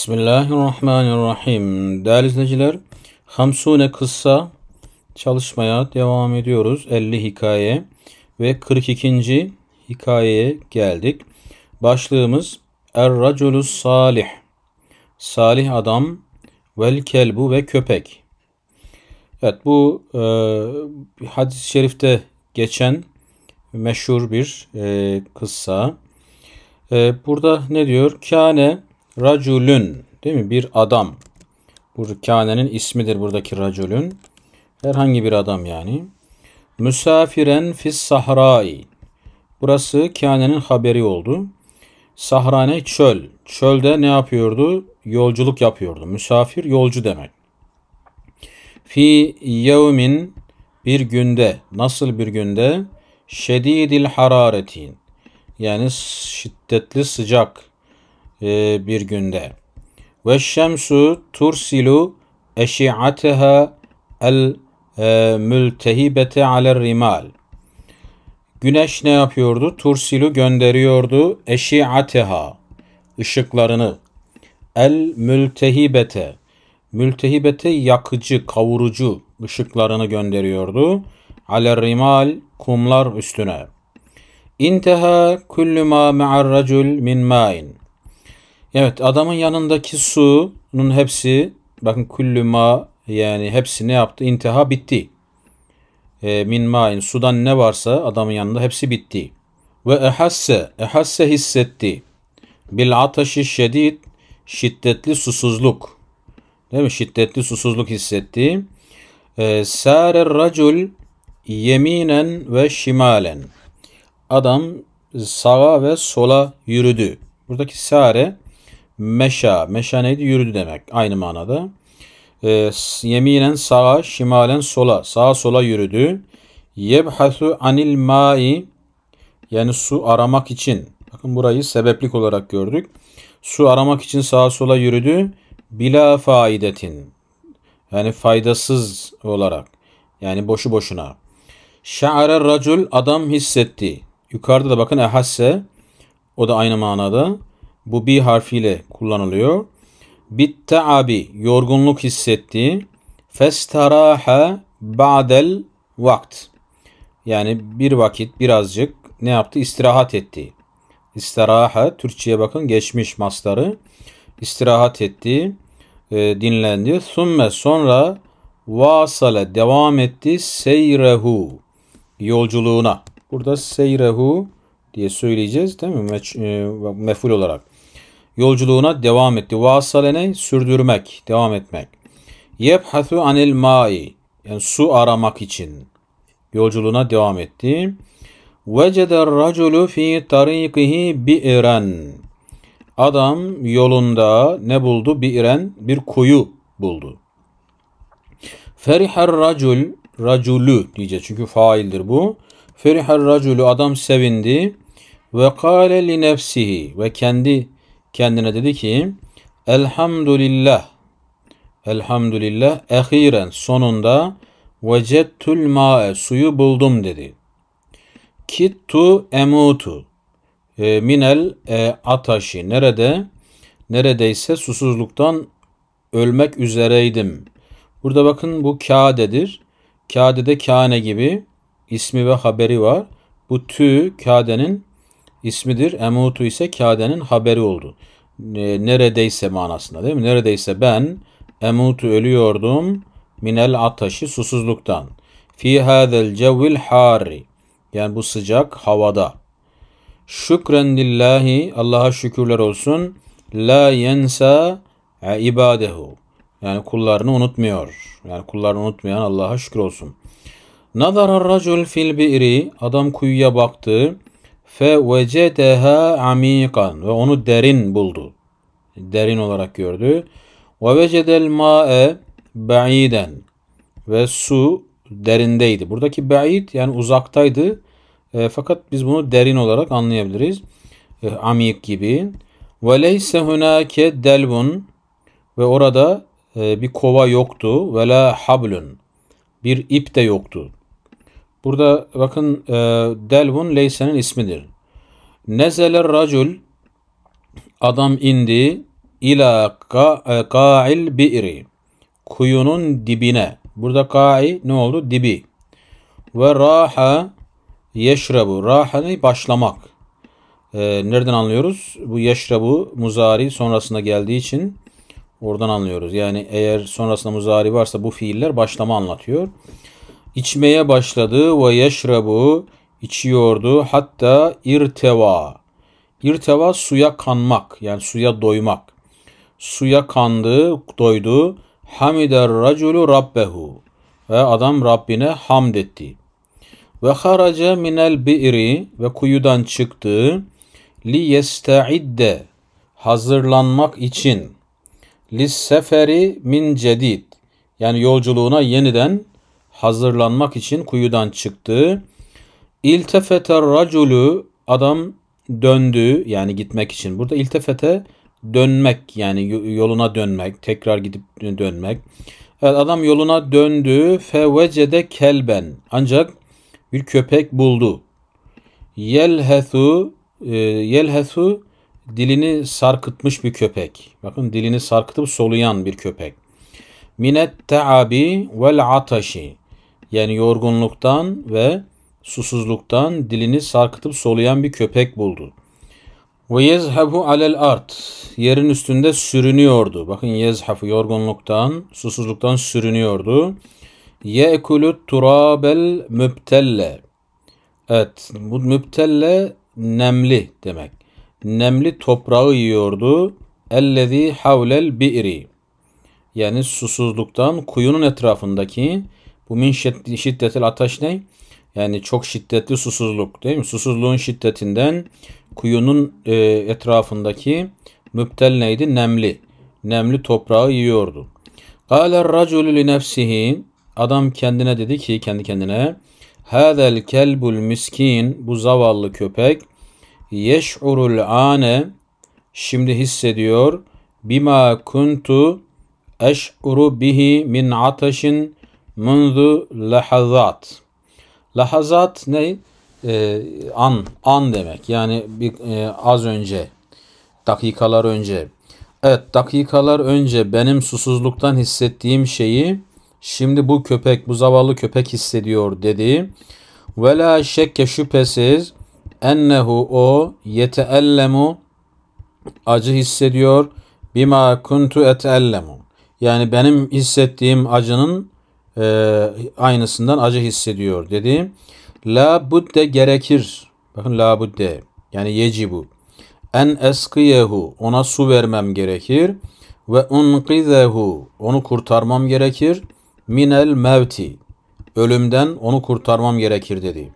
Bismillahirrahmanirrahim. Değerli izleyiciler, Hamsune kıssa çalışmaya devam ediyoruz. 50 hikaye ve 42. hikayeye geldik. Başlığımız Er-Raculus Salih. Salih adam vel kelbu ve köpek. Evet bu e, hadis-i şerifte geçen meşhur bir e, kıssa. E, burada ne diyor? Kâne Raculün değil mi? Bir adam. Bu kânenin ismidir buradaki raculün. Herhangi bir adam yani. Müsafiren fis sahrai. Burası kânenin haberi oldu. Sahrane çöl. Çölde ne yapıyordu? Yolculuk yapıyordu. Müsafir yolcu demek. Fi yevmin bir günde. Nasıl bir günde? Şedidil hararetin. Yani şiddetli sıcak e, bir günde. Ve şemsu tursilu eşi'ateha el e, mültehibete alel rimal. Güneş ne yapıyordu? Tursilu gönderiyordu eşi'ateha ışıklarını. El mültehibete mültehibete yakıcı, kavurucu ışıklarını gönderiyordu. Alel rimal kumlar üstüne. İnteha kullu ma ma'ar racul min ma'in. Evet adamın yanındaki su'nun hepsi bakın küllü yani hepsi ne yaptı? İntiha bitti. E, min ma'in sudan ne varsa adamın yanında hepsi bitti. Ve ehasse ehasse hissetti. Bil ataşi şedid şiddetli susuzluk. Değil mi? Şiddetli susuzluk hissetti. E, Sâre racul yeminen ve şimalen. Adam sağa ve sola yürüdü. Buradaki sare Meşa. Meşa neydi? Yürüdü demek. Aynı manada. E, ee, yeminen sağa, şimalen sola. Sağa sola yürüdü. Yebhasu anil mai. Yani su aramak için. Bakın burayı sebeplik olarak gördük. Su aramak için sağa sola yürüdü. Bila faidetin. Yani faydasız olarak. Yani boşu boşuna. Şa'ara racul adam hissetti. Yukarıda da bakın ehasse. O da aynı manada. Bu bi harfiyle kullanılıyor. Bitte abi yorgunluk hissetti. Festaraha ba'del vakt. Yani bir vakit birazcık ne yaptı? İstirahat etti. İstiraha Türkçeye bakın geçmiş masları. İstirahat etti. E, dinlendi. Sümme sonra vasale devam etti seyrehu yolculuğuna. Burada seyrehu diye söyleyeceğiz değil mi? Meç, e, meful olarak yolculuğuna devam etti. Vasalene sürdürmek, devam etmek. Yebhathu anil mai yani su aramak için yolculuğuna devam etti. Vecede raculu fi tarikihi bi'ren. Adam yolunda ne buldu? Bi'ren bir kuyu buldu. Ferihar racul raculu diyeceğiz çünkü faildir bu. Ferihar raculu adam sevindi ve kale li nefsihi ve kendi kendine dedi ki Elhamdülillah Elhamdülillah ehiren sonunda vecettul ma'e suyu buldum dedi. Kittu emutu e, minel e, ataşi nerede? Neredeyse susuzluktan ölmek üzereydim. Burada bakın bu kâdedir. de kâne gibi ismi ve haberi var. Bu tü kâdenin ismidir. Emutu ise kâdenin haberi oldu. E, neredeyse manasında değil mi? Neredeyse ben emutu ölüyordum minel ataşi susuzluktan. Fi hadel cevvil harri. Yani bu sıcak havada. Şükren lillahi Allah'a şükürler olsun. La yensa ibadehu. Yani kullarını unutmuyor. Yani kullarını unutmayan Allah'a şükür olsun. Nazara racul fil bi'ri. Adam kuyuya baktı. Fe veceteha amikan ve onu derin buldu. Derin olarak gördü. Ve vecedel ma'e ba'iden ve su derindeydi. Buradaki ba'id yani uzaktaydı. E, fakat biz bunu derin olarak anlayabiliriz. E, amik gibi. Ve leyse hunake delbun ve orada e, bir kova yoktu. Ve la hablun bir ip de yoktu. Burada bakın e, Delvun Leyse'nin ismidir. Nezeler racul adam indi ila e, ka'il bi'ri kuyunun dibine. Burada ka'i ne oldu? Dibi. Ve raha yeşrebu. Raha ne? Başlamak. E, nereden anlıyoruz? Bu yeşrebu muzari sonrasında geldiği için oradan anlıyoruz. Yani eğer sonrasında muzari varsa bu fiiller başlama anlatıyor. İçmeye başladı ve yeşrabu içiyordu hatta irteva. İrteva suya kanmak yani suya doymak. Suya kandı, doydu. Hamider raculu rabbehu. Ve adam Rabbine hamd etti. Ve haraca minel bi'ri ve kuyudan çıktı. Li yesta'idde hazırlanmak için. Li seferi min cedid. Yani yolculuğuna yeniden hazırlanmak için kuyudan çıktı. İltefete raculu adam döndü yani gitmek için. Burada iltefete dönmek yani yoluna dönmek, tekrar gidip dönmek. Evet adam yoluna döndü. Fevecede kelben. Ancak bir köpek buldu. Yelhethu e, yelhethu dilini sarkıtmış bir köpek. Bakın dilini sarkıtıp soluyan bir köpek. Minet taabi vel ataşi. Yani yorgunluktan ve susuzluktan dilini sarkıtıp soluyan bir köpek buldu. Ve yezhebu alel art. Yerin üstünde sürünüyordu. Bakın yezhefu yorgunluktan, susuzluktan sürünüyordu. Ye'kulü turabel müptelle, Evet bu müptelle nemli demek. Nemli toprağı yiyordu. Ellezî havlel bi'ri. Yani susuzluktan kuyunun etrafındaki bu min şiddetil ataş ne? Yani çok şiddetli susuzluk değil mi? Susuzluğun şiddetinden kuyunun e, etrafındaki müptel neydi? Nemli. Nemli toprağı yiyordu. Kâler racülü li nefsihi. Adam kendine dedi ki kendi kendine. Hâzel kelbul miskin. Bu zavallı köpek. Yeş'urul ane. Şimdi hissediyor. Bima kuntu eş'uru bihi min ataşin Munzu lahazat. Lahazat ne? Ee, an, an demek. Yani bir, e, az önce, dakikalar önce. Evet, dakikalar önce benim susuzluktan hissettiğim şeyi şimdi bu köpek, bu zavallı köpek hissediyor dedi. Ve la şekke şüphesiz ennehu o yeteellemu acı hissediyor. Bima kuntu etellemu. Yani benim hissettiğim acının e, aynısından acı hissediyor dedi. La budde gerekir. Bakın la budde yani yecibu. En eskiyehu ona su vermem gerekir. Ve unqizehu onu kurtarmam gerekir. Minel mevti ölümden onu kurtarmam gerekir dedi.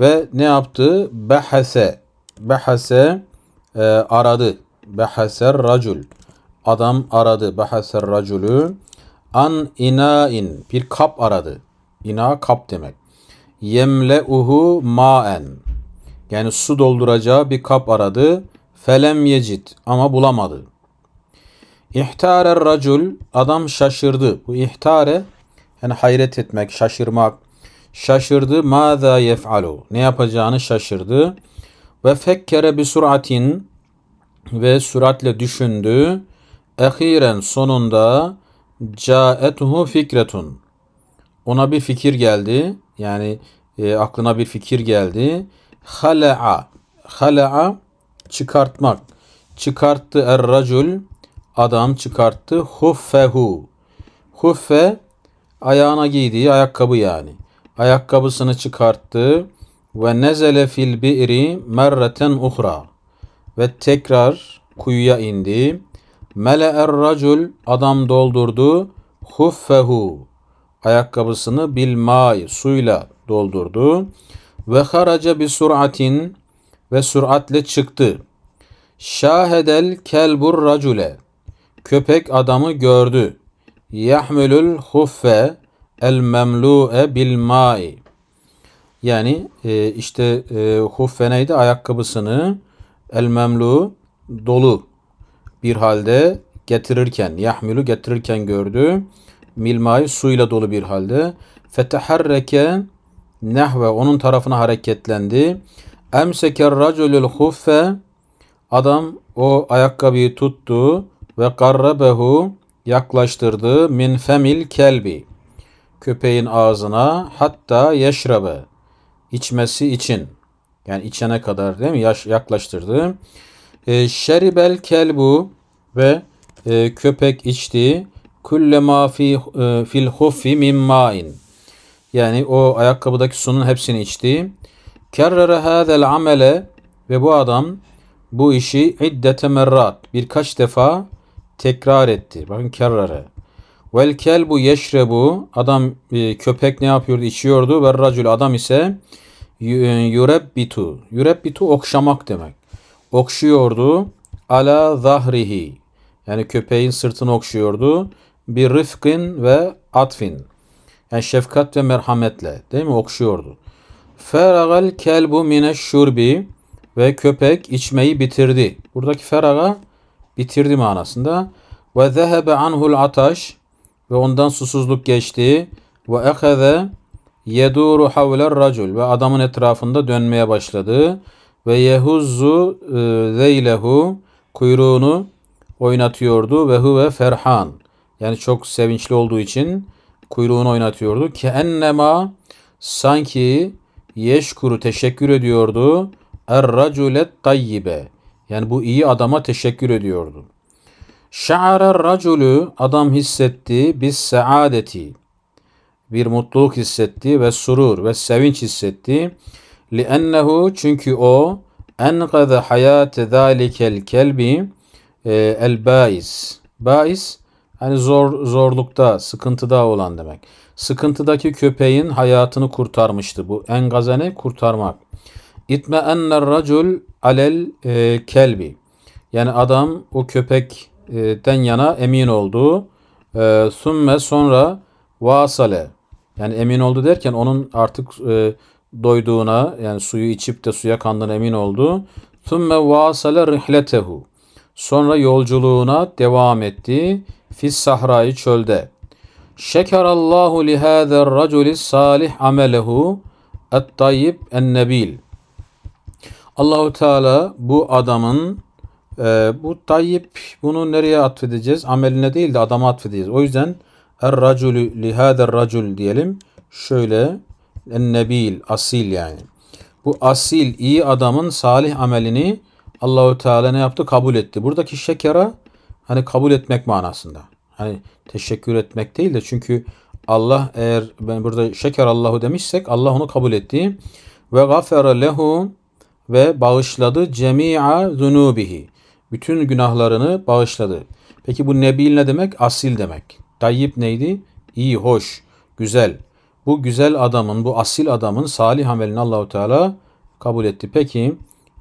Ve ne yaptı? Behase Behase e, aradı. Behaser racul. Adam aradı. Behaser raculu. An inain bir kap aradı. İna kap demek. Yemle uhu maen. Yani su dolduracağı bir kap aradı. Felem yecit ama bulamadı. İhtare racul adam şaşırdı. Bu ihtare yani hayret etmek, şaşırmak. Şaşırdı maza yef'alu. Ne yapacağını şaşırdı. Ve fekkere bi suratin ve süratle düşündü. Ehiren sonunda Câetuhu fikretun. Ona bir fikir geldi. Yani e, aklına bir fikir geldi. Hala'a. Hala'a çıkartmak. Çıkarttı er racul. Adam çıkarttı. Huffehu. Huffe ayağına giydiği ayakkabı yani. Ayakkabısını çıkarttı. Ve nezele fil bi'ri merreten uhra. Ve tekrar kuyuya indi. Mele Mele'er racul adam doldurdu huffehu ayakkabısını bil may suyla doldurdu ve haraca bi suratin ve süratle çıktı. Şahedel kelbur racule köpek adamı gördü. Yahmülül huffe el memlu'e bil mai. Yani e, işte e, huffe neydi? Ayakkabısını el memlu dolu bir halde getirirken, yahmilu getirirken gördü. milmay suyla dolu bir halde. Feteharreke nehve onun tarafına hareketlendi. Emseker raculul huffe adam o ayakkabıyı tuttu ve karrabehu yaklaştırdı min femil kelbi köpeğin ağzına hatta yeşrabe içmesi için yani içene kadar değil mi yaklaştırdı. E, şeribel kelbu ve e, köpek içti. Kullema fi e, fil huffi min ma'in. Yani o ayakkabıdaki sunun hepsini içti. Kerrere hazel amele ve bu adam bu işi iddete merrat birkaç defa tekrar etti. Bakın kerrere. Vel kelbu yeşrebu adam e, köpek ne yapıyordu içiyordu ve racül adam ise e, yurebbitu. Yurebbitu okşamak demek okşuyordu. Ala zahrihi. Yani köpeğin sırtını okşuyordu. Bir rıfkın ve atfin. Yani şefkat ve merhametle değil mi okşuyordu. Feragal kelbu mine şurbi ve köpek içmeyi bitirdi. Buradaki feraga bitirdi manasında. Ve zehebe anhul ataş ve ondan susuzluk geçti. Ve eheze yeduru havler racul ve adamın etrafında dönmeye başladı. Ve yehuzzu zeylehu e, kuyruğunu oynatıyordu ve huve ferhan. Yani çok sevinçli olduğu için kuyruğunu oynatıyordu. ki ennema sanki yeşkuru teşekkür ediyordu. Er raculet tayyibe. Yani bu iyi adama teşekkür ediyordu. Şa'ara racülü adam hissetti bir saadeti. Bir mutluluk hissetti ve surur ve sevinç hissetti. لِأَنَّهُ Çünkü o اَنْقَذَ حَيَاتَ ذَٰلِكَ الْكَلْبِ el bais. hani zor zorlukta, sıkıntıda olan demek. Sıkıntıdaki köpeğin hayatını kurtarmıştı bu. Engazene kurtarmak. İtme enner racul alel e, kelbi. Yani adam o köpekten yana emin oldu. E, sümme sonra vasale. Yani emin oldu derken onun artık e, doyduğuna yani suyu içip de suya kandığına emin oldu. ثُمَّ وَاسَلَ رِحْلَتَهُ Sonra yolculuğuna devam etti. Fis sahrayı çölde. Şekerallahu li hâzer raculi salih amelehu et-tayyib en Allahu Teala bu adamın e, bu tayyip bunu nereye atfedeceğiz? Ameline değil de adama atfedeceğiz. O yüzden er raculu li racul diyelim. Şöyle Ennebil, asil yani. Bu asil, iyi adamın salih amelini Allahu Teala ne yaptı? Kabul etti. Buradaki şekera hani kabul etmek manasında. Hani teşekkür etmek değil de çünkü Allah eğer ben burada şeker Allahu demişsek Allah onu kabul etti. Ve gafere lehu ve bağışladı cemi'a zunubihi. Bütün günahlarını bağışladı. Peki bu nebil ne demek? Asil demek. Tayyip neydi? İyi, hoş, güzel bu güzel adamın, bu asil adamın salih amelini Allahu Teala kabul etti. Peki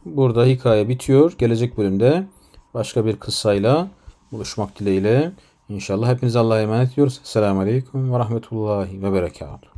burada hikaye bitiyor. Gelecek bölümde başka bir kıssayla buluşmak dileğiyle. inşallah hepinize Allah'a emanet ediyoruz. Selamun Aleyküm ve Rahmetullahi ve Berekatuhu.